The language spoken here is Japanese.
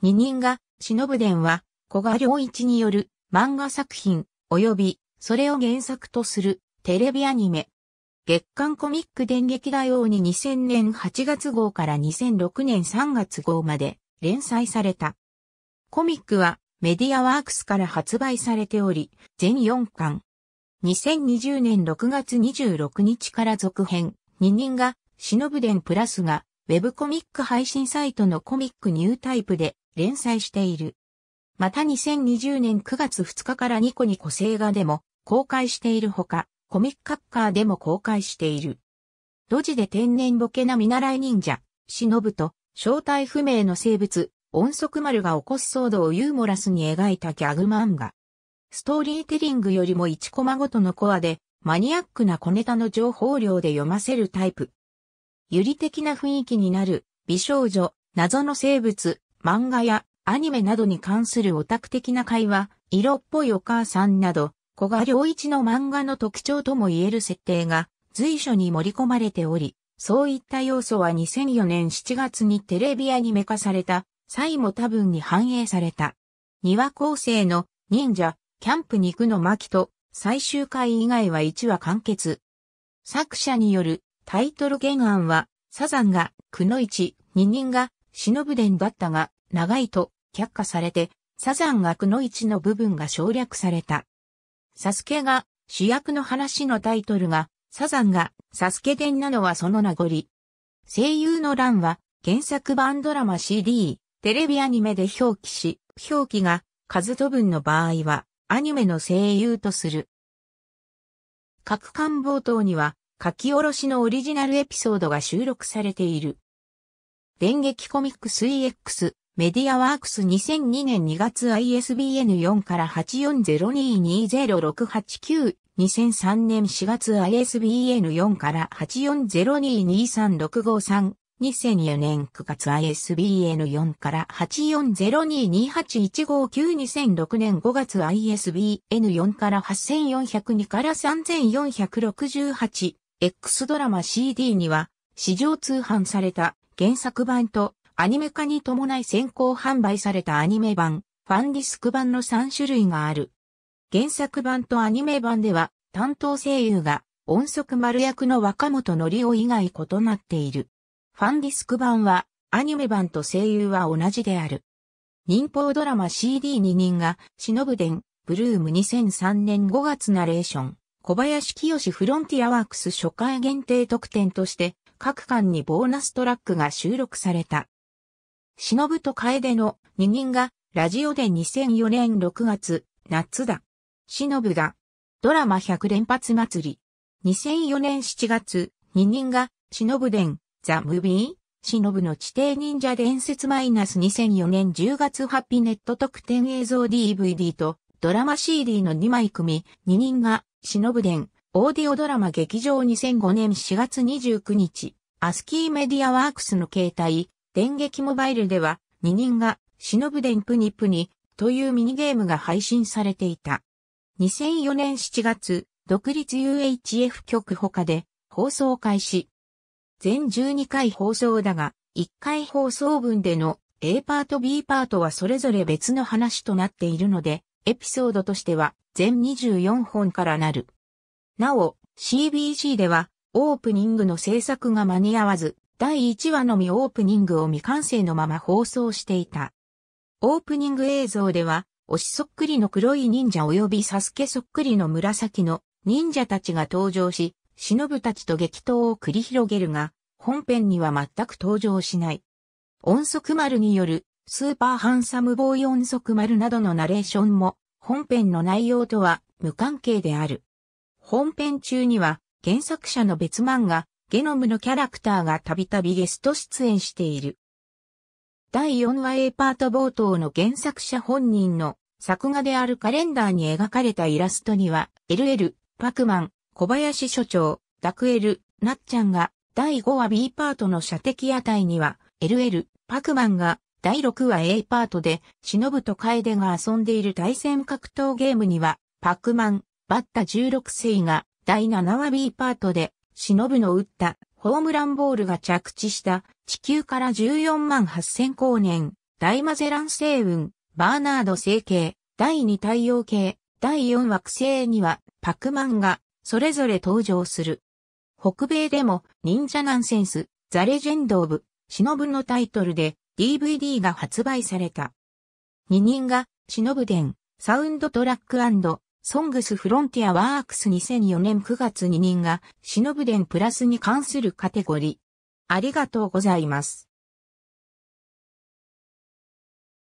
二人が、忍伝は、古賀良一による漫画作品、及び、それを原作とするテレビアニメ。月刊コミック電撃大王に2000年8月号から2006年3月号まで連載された。コミックはメディアワークスから発売されており、全4巻。2020年6月26日から続編、二人が、忍伝プラスが、ウェブコミック配信サイトのコミックニュータイプで連載している。また2020年9月2日からニコニコ星画でも公開しているほか、コミックカッカーでも公開している。ドジで天然ボケな見習い忍者、忍と、正体不明の生物、音速丸が起こす騒動をユーモラスに描いたギャグ漫画。ストーリーテリングよりも1コマごとのコアで、マニアックな小ネタの情報量で読ませるタイプ。ユリ的な雰囲気になる、美少女、謎の生物、漫画やアニメなどに関するオタク的な会話、色っぽいお母さんなど、小賀良一の漫画の特徴とも言える設定が随所に盛り込まれており、そういった要素は2004年7月にテレビアニメ化された際も多分に反映された。庭構成の忍者、キャンプに行くの巻と最終回以外は1話完結。作者によるタイトル原案は、サザンが、くの一、二人が、忍伝だったが、長いと却下されて、サザン学のの一の部分が省略された。サスケが主役の話のタイトルが、サザンがサスケ伝なのはその名残。声優の欄は原作版ドラマ CD、テレビアニメで表記し、表記が数と分の場合はアニメの声優とする。各巻冒頭には書き下ろしのオリジナルエピソードが収録されている。電撃コミックス EX、メディアワークス2002年2月 ISBN4 から8402206890 2003年4月 ISBN4 から8402236532 0 0 4年9月 ISBN4 から840228159206年5月 ISBN4 から8402から3468 X ドラマ CD には市場通販された原作版とアニメ化に伴い先行販売されたアニメ版、ファンディスク版の3種類がある。原作版とアニメ版では担当声優が音速丸役の若本のりお以外異なっている。ファンディスク版はアニメ版と声優は同じである。忍法ドラマ CD2 人が忍伝、ブルーム2003年5月ナレーション、小林清フロンティアワークス初回限定特典として各巻にボーナストラックが収録された。忍と楓の二人がラジオで2004年6月、夏だ。忍だ。ドラマ100連発祭り。2004年7月、二人が忍伝ザ・ムービー忍の地底忍者伝説マイナス2004年10月ハッピネット特典映像 DVD とドラマ CD の2枚組、2人が忍伝オーディオドラマ劇場2005年4月29日、アスキーメディアワークスの携帯、電撃モバイルでは、2人が、忍ぶでんぷにぷに、というミニゲームが配信されていた。2004年7月、独立 UHF 局他で、放送開始。全12回放送だが、1回放送分での A パート B パートはそれぞれ別の話となっているので、エピソードとしては全24本からなる。なお、CBC では、オープニングの制作が間に合わず、第1話のみオープニングを未完成のまま放送していた。オープニング映像では、推しそっくりの黒い忍者及びサスケそっくりの紫の忍者たちが登場し、忍たちと激闘を繰り広げるが、本編には全く登場しない。音速丸によるスーパーハンサムボーイ音速丸などのナレーションも本編の内容とは無関係である。本編中には原作者の別漫画、ゲノムのキャラクターがたびたびゲスト出演している。第4話 A パート冒頭の原作者本人の作画であるカレンダーに描かれたイラストには、LL、パクマン、小林所長、ダクエル、なっちゃんが、第5話 B パートの射的屋台には、LL、パクマンが、第6話 A パートで、忍と楓が遊んでいる対戦格闘ゲームには、パクマン、バッタ16世が第7話 B パートで、忍の打ったホームランボールが着地した地球から14万8000光年、大マゼラン星雲、バーナード星系、第2太陽系、第4惑星にはパクマンがそれぞれ登場する。北米でも忍者ナンセンス、ザレジェンド・オブ、忍のタイトルで DVD が発売された。二人が忍伝サウンドトラックソングスフロンティアワークス2004年9月2人が、シノブデンプラスに関するカテゴリー。ありがとうございます。